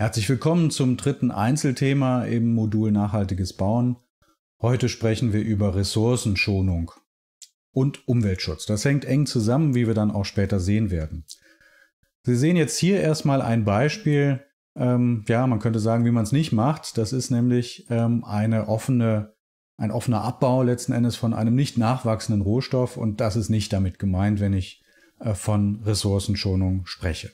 Herzlich willkommen zum dritten Einzelthema im Modul Nachhaltiges Bauen. Heute sprechen wir über Ressourcenschonung und Umweltschutz. Das hängt eng zusammen, wie wir dann auch später sehen werden. Sie sehen jetzt hier erstmal ein Beispiel, ähm, ja, man könnte sagen, wie man es nicht macht. Das ist nämlich ähm, eine offene, ein offener Abbau letzten Endes von einem nicht nachwachsenden Rohstoff und das ist nicht damit gemeint, wenn ich äh, von Ressourcenschonung spreche.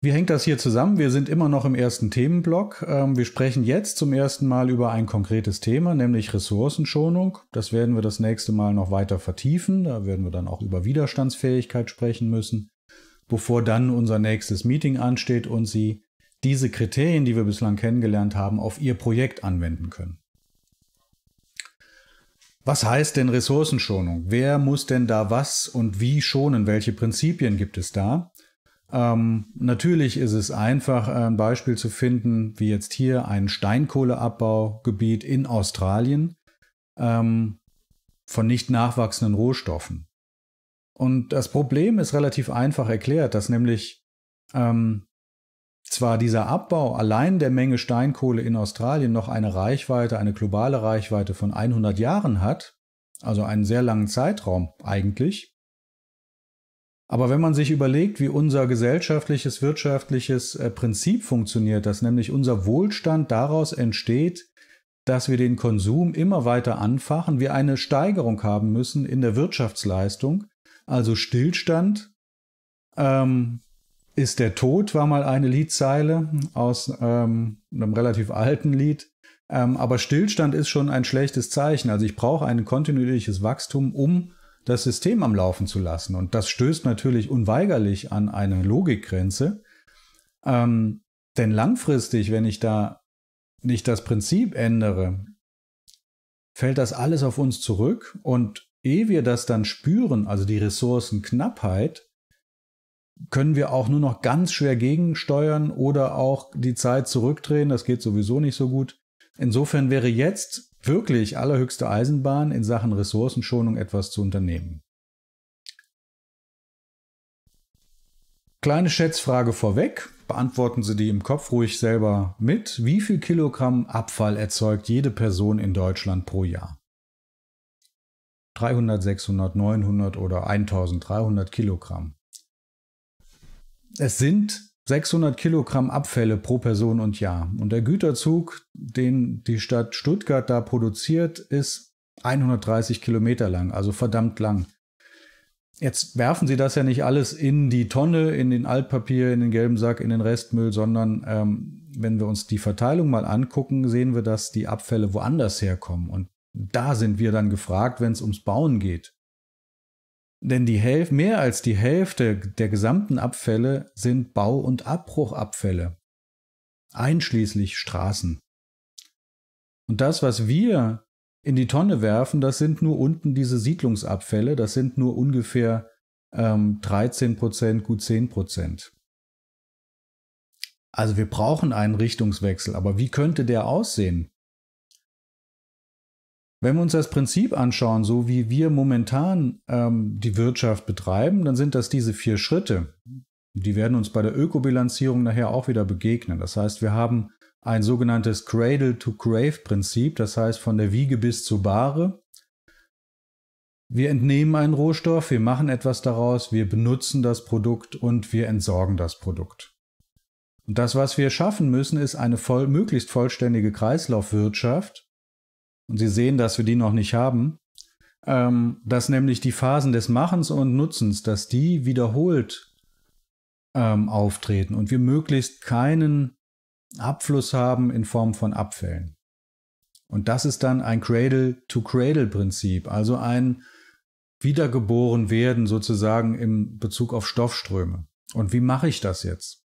Wie hängt das hier zusammen? Wir sind immer noch im ersten Themenblock. Ähm, wir sprechen jetzt zum ersten Mal über ein konkretes Thema, nämlich Ressourcenschonung. Das werden wir das nächste Mal noch weiter vertiefen. Da werden wir dann auch über Widerstandsfähigkeit sprechen müssen, bevor dann unser nächstes Meeting ansteht und Sie diese Kriterien, die wir bislang kennengelernt haben, auf Ihr Projekt anwenden können. Was heißt denn Ressourcenschonung? Wer muss denn da was und wie schonen? Welche Prinzipien gibt es da? Ähm, natürlich ist es einfach, äh, ein Beispiel zu finden, wie jetzt hier ein Steinkohleabbaugebiet in Australien ähm, von nicht nachwachsenden Rohstoffen. Und das Problem ist relativ einfach erklärt, dass nämlich ähm, zwar dieser Abbau allein der Menge Steinkohle in Australien noch eine Reichweite, eine globale Reichweite von 100 Jahren hat, also einen sehr langen Zeitraum eigentlich, aber wenn man sich überlegt, wie unser gesellschaftliches, wirtschaftliches äh, Prinzip funktioniert, dass nämlich unser Wohlstand daraus entsteht, dass wir den Konsum immer weiter anfachen, wir eine Steigerung haben müssen in der Wirtschaftsleistung, also Stillstand ähm, ist der Tod, war mal eine Liedzeile aus ähm, einem relativ alten Lied. Ähm, aber Stillstand ist schon ein schlechtes Zeichen. Also ich brauche ein kontinuierliches Wachstum, um das System am Laufen zu lassen. Und das stößt natürlich unweigerlich an eine Logikgrenze. Ähm, denn langfristig, wenn ich da nicht das Prinzip ändere, fällt das alles auf uns zurück. Und ehe wir das dann spüren, also die Ressourcenknappheit, können wir auch nur noch ganz schwer gegensteuern oder auch die Zeit zurückdrehen. Das geht sowieso nicht so gut. Insofern wäre jetzt wirklich allerhöchste Eisenbahn in Sachen Ressourcenschonung etwas zu unternehmen. Kleine Schätzfrage vorweg, beantworten Sie die im Kopf ruhig selber mit. Wie viel Kilogramm Abfall erzeugt jede Person in Deutschland pro Jahr? 300, 600, 900 oder 1300 Kilogramm. Es sind 600 Kilogramm Abfälle pro Person und Jahr. Und der Güterzug, den die Stadt Stuttgart da produziert, ist 130 Kilometer lang, also verdammt lang. Jetzt werfen sie das ja nicht alles in die Tonne, in den Altpapier, in den gelben Sack, in den Restmüll, sondern ähm, wenn wir uns die Verteilung mal angucken, sehen wir, dass die Abfälle woanders herkommen. Und da sind wir dann gefragt, wenn es ums Bauen geht. Denn die Hälfte, mehr als die Hälfte der gesamten Abfälle sind Bau- und Abbruchabfälle, einschließlich Straßen. Und das, was wir in die Tonne werfen, das sind nur unten diese Siedlungsabfälle, das sind nur ungefähr ähm, 13 Prozent, gut 10 Prozent. Also wir brauchen einen Richtungswechsel, aber wie könnte der aussehen? Wenn wir uns das Prinzip anschauen, so wie wir momentan ähm, die Wirtschaft betreiben, dann sind das diese vier Schritte. Die werden uns bei der Ökobilanzierung nachher auch wieder begegnen. Das heißt, wir haben ein sogenanntes Cradle-to-Grave-Prinzip, das heißt von der Wiege bis zur Bahre. Wir entnehmen einen Rohstoff, wir machen etwas daraus, wir benutzen das Produkt und wir entsorgen das Produkt. Und das, was wir schaffen müssen, ist eine voll, möglichst vollständige Kreislaufwirtschaft, und Sie sehen, dass wir die noch nicht haben, ähm, dass nämlich die Phasen des Machens und Nutzens, dass die wiederholt ähm, auftreten und wir möglichst keinen Abfluss haben in Form von Abfällen. Und das ist dann ein Cradle-to-Cradle-Prinzip, also ein Wiedergeboren werden sozusagen im Bezug auf Stoffströme. Und wie mache ich das jetzt?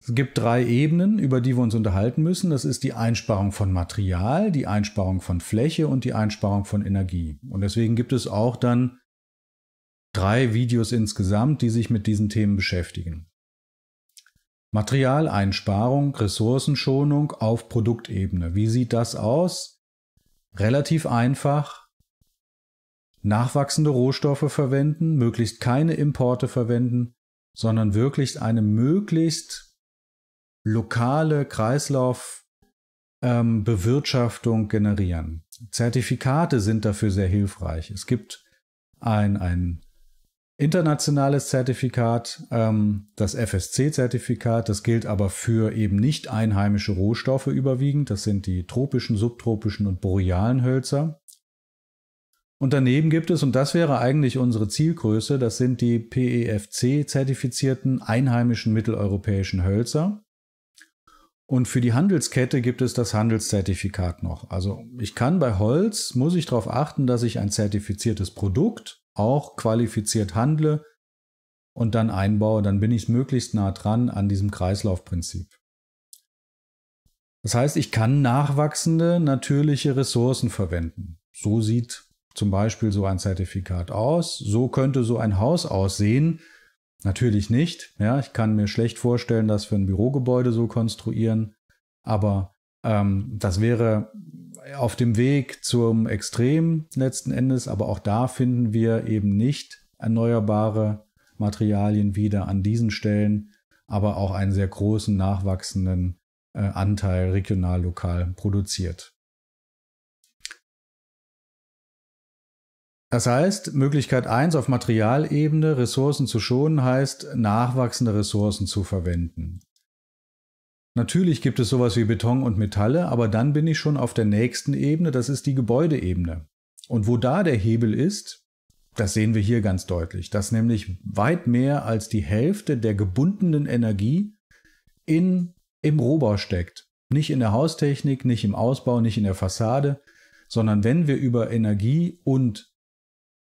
Es gibt drei Ebenen, über die wir uns unterhalten müssen. Das ist die Einsparung von Material, die Einsparung von Fläche und die Einsparung von Energie. Und deswegen gibt es auch dann drei Videos insgesamt, die sich mit diesen Themen beschäftigen. Materialeinsparung, Ressourcenschonung auf Produktebene. Wie sieht das aus? Relativ einfach. Nachwachsende Rohstoffe verwenden, möglichst keine Importe verwenden, sondern wirklich eine möglichst lokale Kreislaufbewirtschaftung ähm, generieren. Zertifikate sind dafür sehr hilfreich. Es gibt ein, ein internationales Zertifikat, ähm, das FSC-Zertifikat, das gilt aber für eben nicht einheimische Rohstoffe überwiegend. Das sind die tropischen, subtropischen und borealen Hölzer. Und daneben gibt es, und das wäre eigentlich unsere Zielgröße, das sind die PEFC-zertifizierten einheimischen mitteleuropäischen Hölzer. Und für die Handelskette gibt es das Handelszertifikat noch. Also ich kann bei Holz, muss ich darauf achten, dass ich ein zertifiziertes Produkt auch qualifiziert handle und dann einbaue. Dann bin ich möglichst nah dran an diesem Kreislaufprinzip. Das heißt, ich kann nachwachsende natürliche Ressourcen verwenden. So sieht zum Beispiel so ein Zertifikat aus. So könnte so ein Haus aussehen, Natürlich nicht. Ja, ich kann mir schlecht vorstellen, dass wir ein Bürogebäude so konstruieren. Aber ähm, das wäre auf dem Weg zum Extrem letzten Endes. Aber auch da finden wir eben nicht erneuerbare Materialien wieder an diesen Stellen, aber auch einen sehr großen nachwachsenden äh, Anteil regional, lokal produziert. Das heißt, Möglichkeit 1 auf Materialebene, Ressourcen zu schonen, heißt nachwachsende Ressourcen zu verwenden. Natürlich gibt es sowas wie Beton und Metalle, aber dann bin ich schon auf der nächsten Ebene, das ist die Gebäudeebene. Und wo da der Hebel ist, das sehen wir hier ganz deutlich, dass nämlich weit mehr als die Hälfte der gebundenen Energie in, im Rohbau steckt. Nicht in der Haustechnik, nicht im Ausbau, nicht in der Fassade, sondern wenn wir über Energie und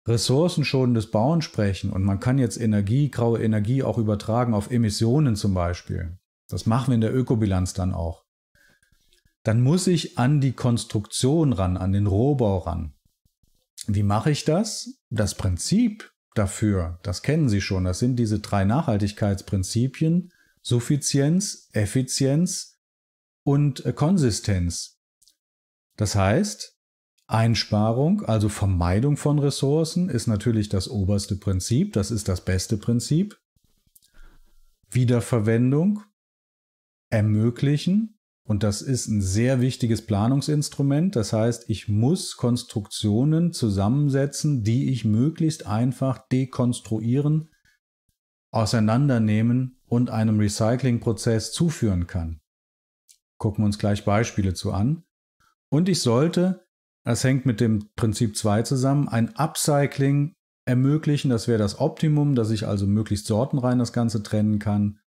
ressourcenschonendes Bauen sprechen und man kann jetzt Energie, graue Energie auch übertragen auf Emissionen zum Beispiel, das machen wir in der Ökobilanz dann auch, dann muss ich an die Konstruktion ran, an den Rohbau ran. Wie mache ich das? Das Prinzip dafür, das kennen Sie schon, das sind diese drei Nachhaltigkeitsprinzipien, Suffizienz, Effizienz und äh, Konsistenz. Das heißt, Einsparung, also Vermeidung von Ressourcen, ist natürlich das oberste Prinzip, das ist das beste Prinzip. Wiederverwendung ermöglichen, und das ist ein sehr wichtiges Planungsinstrument, das heißt, ich muss Konstruktionen zusammensetzen, die ich möglichst einfach dekonstruieren, auseinandernehmen und einem Recyclingprozess zuführen kann. Gucken wir uns gleich Beispiele zu an. Und ich sollte das hängt mit dem Prinzip 2 zusammen. Ein Upcycling ermöglichen, das wäre das Optimum, dass ich also möglichst sortenrein das Ganze trennen kann.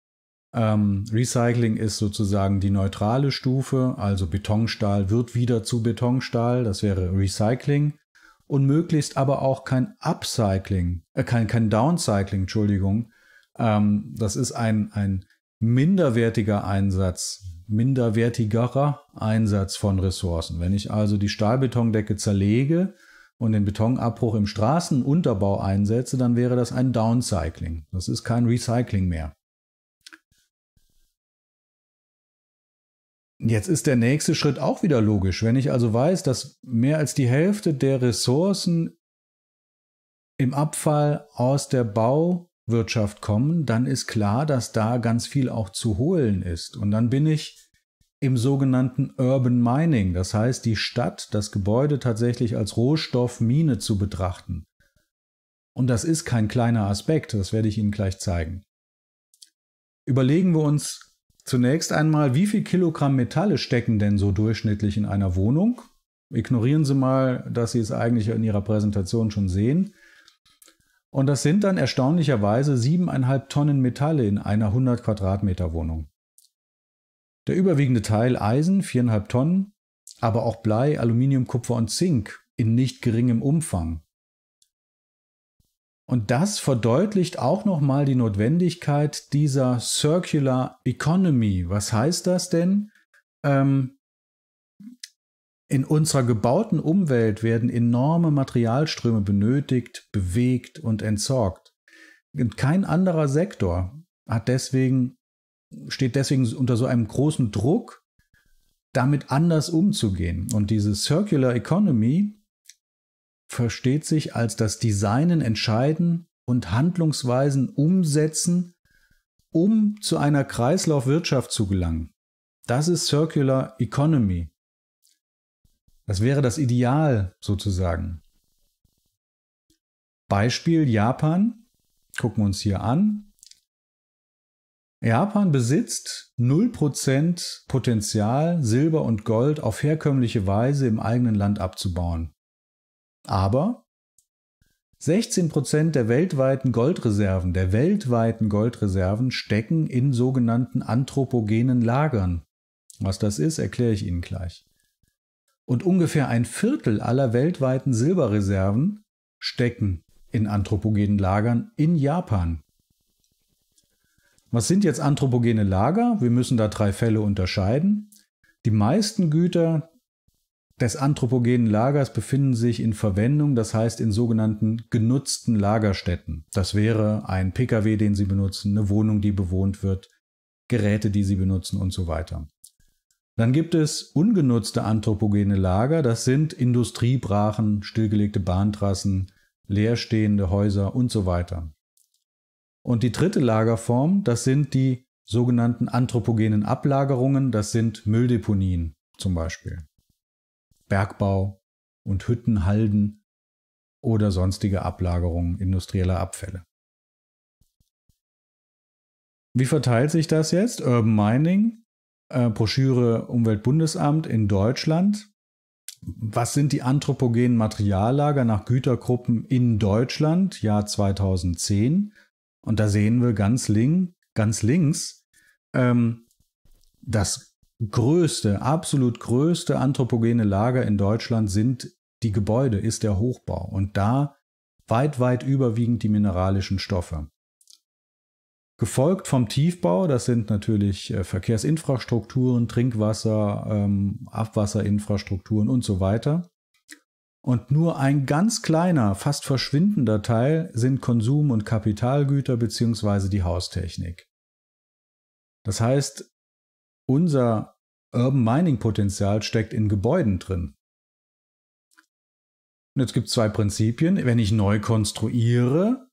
Ähm, Recycling ist sozusagen die neutrale Stufe, also Betonstahl wird wieder zu Betonstahl, das wäre Recycling. Und möglichst aber auch kein Upcycling, äh, kein, kein Downcycling, Entschuldigung. Ähm, das ist ein, ein minderwertiger Einsatz minderwertigerer Einsatz von Ressourcen. Wenn ich also die Stahlbetondecke zerlege und den Betonabbruch im Straßenunterbau einsetze, dann wäre das ein Downcycling. Das ist kein Recycling mehr. Jetzt ist der nächste Schritt auch wieder logisch. Wenn ich also weiß, dass mehr als die Hälfte der Ressourcen im Abfall aus der Bau- Wirtschaft kommen, dann ist klar, dass da ganz viel auch zu holen ist. Und dann bin ich im sogenannten Urban Mining, das heißt die Stadt, das Gebäude tatsächlich als Rohstoffmine zu betrachten. Und das ist kein kleiner Aspekt, das werde ich Ihnen gleich zeigen. Überlegen wir uns zunächst einmal, wie viel Kilogramm Metalle stecken denn so durchschnittlich in einer Wohnung? Ignorieren Sie mal, dass Sie es eigentlich in Ihrer Präsentation schon sehen. Und das sind dann erstaunlicherweise siebeneinhalb Tonnen Metalle in einer 100 Quadratmeter Wohnung. Der überwiegende Teil Eisen, viereinhalb Tonnen, aber auch Blei, Aluminium, Kupfer und Zink in nicht geringem Umfang. Und das verdeutlicht auch nochmal die Notwendigkeit dieser Circular Economy. Was heißt das denn? Ähm, in unserer gebauten Umwelt werden enorme Materialströme benötigt, bewegt und entsorgt. Und kein anderer Sektor hat deswegen, steht deswegen unter so einem großen Druck, damit anders umzugehen. Und diese Circular Economy versteht sich als das Designen, Entscheiden und Handlungsweisen umsetzen, um zu einer Kreislaufwirtschaft zu gelangen. Das ist Circular Economy. Das wäre das Ideal sozusagen. Beispiel Japan. Gucken wir uns hier an. Japan besitzt 0% Potenzial, Silber und Gold auf herkömmliche Weise im eigenen Land abzubauen. Aber 16% der weltweiten Goldreserven, der weltweiten Goldreserven stecken in sogenannten anthropogenen Lagern. Was das ist, erkläre ich Ihnen gleich und ungefähr ein Viertel aller weltweiten Silberreserven stecken in anthropogenen Lagern in Japan. Was sind jetzt anthropogene Lager? Wir müssen da drei Fälle unterscheiden. Die meisten Güter des anthropogenen Lagers befinden sich in Verwendung, das heißt in sogenannten genutzten Lagerstätten. Das wäre ein Pkw, den Sie benutzen, eine Wohnung, die bewohnt wird, Geräte, die Sie benutzen und so weiter. Dann gibt es ungenutzte anthropogene Lager, das sind Industriebrachen, stillgelegte Bahntrassen, leerstehende Häuser und so weiter. Und die dritte Lagerform, das sind die sogenannten anthropogenen Ablagerungen, das sind Mülldeponien zum Beispiel. Bergbau und Hüttenhalden oder sonstige Ablagerungen industrieller Abfälle. Wie verteilt sich das jetzt? Urban Mining, äh, Broschüre Umweltbundesamt in Deutschland. Was sind die anthropogenen Materiallager nach Gütergruppen in Deutschland, Jahr 2010? Und da sehen wir ganz, link, ganz links ähm, das größte, absolut größte anthropogene Lager in Deutschland sind die Gebäude, ist der Hochbau. Und da weit, weit überwiegend die mineralischen Stoffe. Gefolgt vom Tiefbau, das sind natürlich äh, Verkehrsinfrastrukturen, Trinkwasser, ähm, Abwasserinfrastrukturen und so weiter. Und nur ein ganz kleiner, fast verschwindender Teil sind Konsum- und Kapitalgüter beziehungsweise die Haustechnik. Das heißt, unser Urban Mining Potenzial steckt in Gebäuden drin. Und jetzt gibt es zwei Prinzipien. Wenn ich neu konstruiere,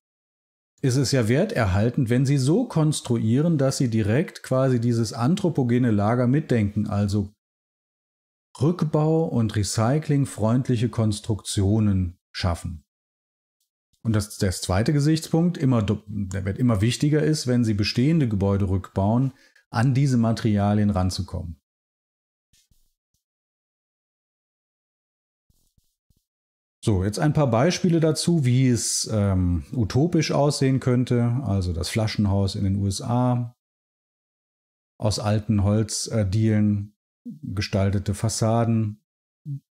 ist es ja werterhaltend, wenn sie so konstruieren, dass sie direkt quasi dieses anthropogene Lager mitdenken, also Rückbau- und Recycling freundliche Konstruktionen schaffen. Und das, der zweite Gesichtspunkt, immer, der wird immer wichtiger ist, wenn sie bestehende Gebäude rückbauen, an diese Materialien ranzukommen. So, jetzt ein paar Beispiele dazu, wie es ähm, utopisch aussehen könnte. Also das Flaschenhaus in den USA, aus alten Holzdielen gestaltete Fassaden,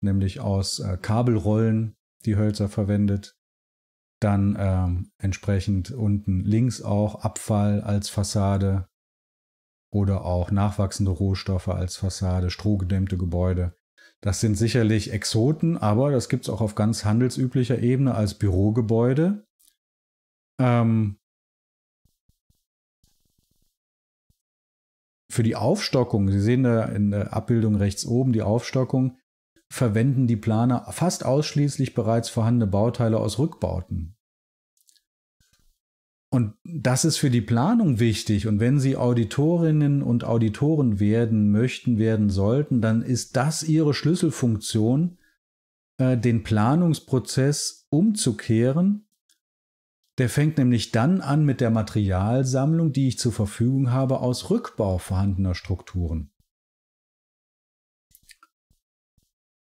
nämlich aus äh, Kabelrollen, die Hölzer verwendet. Dann ähm, entsprechend unten links auch Abfall als Fassade oder auch nachwachsende Rohstoffe als Fassade, strohgedämmte Gebäude. Das sind sicherlich Exoten, aber das gibt es auch auf ganz handelsüblicher Ebene als Bürogebäude. Ähm für die Aufstockung, Sie sehen da in der Abbildung rechts oben die Aufstockung, verwenden die Planer fast ausschließlich bereits vorhandene Bauteile aus Rückbauten. Und das ist für die Planung wichtig. Und wenn Sie Auditorinnen und Auditoren werden möchten, werden sollten, dann ist das Ihre Schlüsselfunktion, äh, den Planungsprozess umzukehren. Der fängt nämlich dann an mit der Materialsammlung, die ich zur Verfügung habe, aus Rückbau vorhandener Strukturen.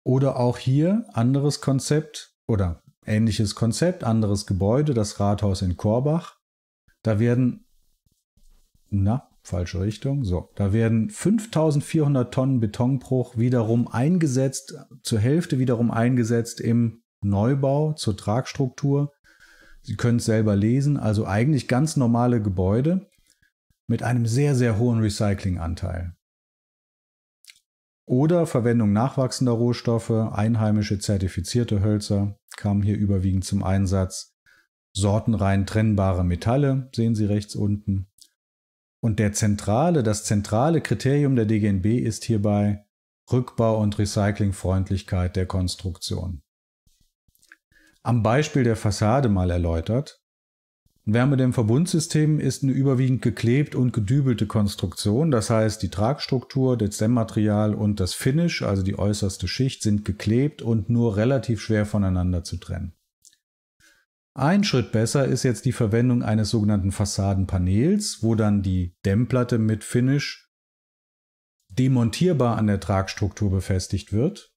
Oder auch hier anderes Konzept oder ähnliches Konzept, anderes Gebäude, das Rathaus in Korbach. Da werden, na, falsche Richtung, so, da werden 5400 Tonnen Betonbruch wiederum eingesetzt, zur Hälfte wiederum eingesetzt im Neubau zur Tragstruktur. Sie können es selber lesen, also eigentlich ganz normale Gebäude mit einem sehr, sehr hohen Recyclinganteil. Oder Verwendung nachwachsender Rohstoffe, einheimische zertifizierte Hölzer kamen hier überwiegend zum Einsatz sortenrein trennbare Metalle, sehen Sie rechts unten. Und der zentrale, das zentrale Kriterium der DGNB ist hierbei Rückbau- und Recyclingfreundlichkeit der Konstruktion. Am Beispiel der Fassade mal erläutert. Wärme dem Verbundsystem ist eine überwiegend geklebt und gedübelte Konstruktion, das heißt die Tragstruktur, das Dämmmaterial und das Finish, also die äußerste Schicht, sind geklebt und nur relativ schwer voneinander zu trennen. Ein Schritt besser ist jetzt die Verwendung eines sogenannten Fassadenpaneels, wo dann die Dämmplatte mit Finish demontierbar an der Tragstruktur befestigt wird.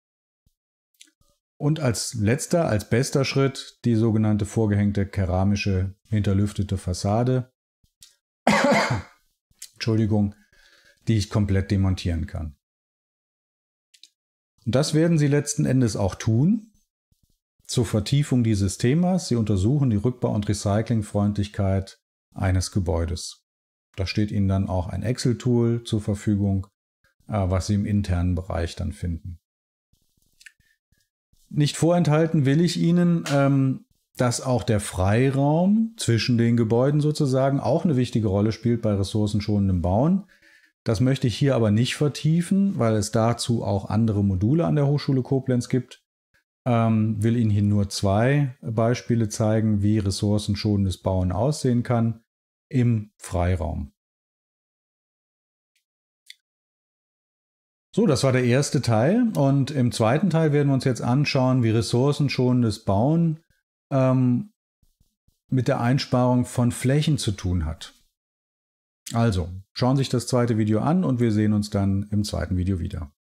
Und als letzter, als bester Schritt die sogenannte vorgehängte keramische hinterlüftete Fassade, Entschuldigung, die ich komplett demontieren kann. Und das werden Sie letzten Endes auch tun, zur Vertiefung dieses Themas. Sie untersuchen die Rückbau- und Recyclingfreundlichkeit eines Gebäudes. Da steht Ihnen dann auch ein Excel-Tool zur Verfügung, äh, was Sie im internen Bereich dann finden. Nicht vorenthalten will ich Ihnen, ähm, dass auch der Freiraum zwischen den Gebäuden sozusagen auch eine wichtige Rolle spielt bei ressourcenschonendem Bauen. Das möchte ich hier aber nicht vertiefen, weil es dazu auch andere Module an der Hochschule Koblenz gibt. Ähm, will Ihnen hier nur zwei Beispiele zeigen, wie ressourcenschonendes Bauen aussehen kann im Freiraum. So, das war der erste Teil und im zweiten Teil werden wir uns jetzt anschauen, wie ressourcenschonendes Bauen ähm, mit der Einsparung von Flächen zu tun hat. Also, schauen Sie sich das zweite Video an und wir sehen uns dann im zweiten Video wieder.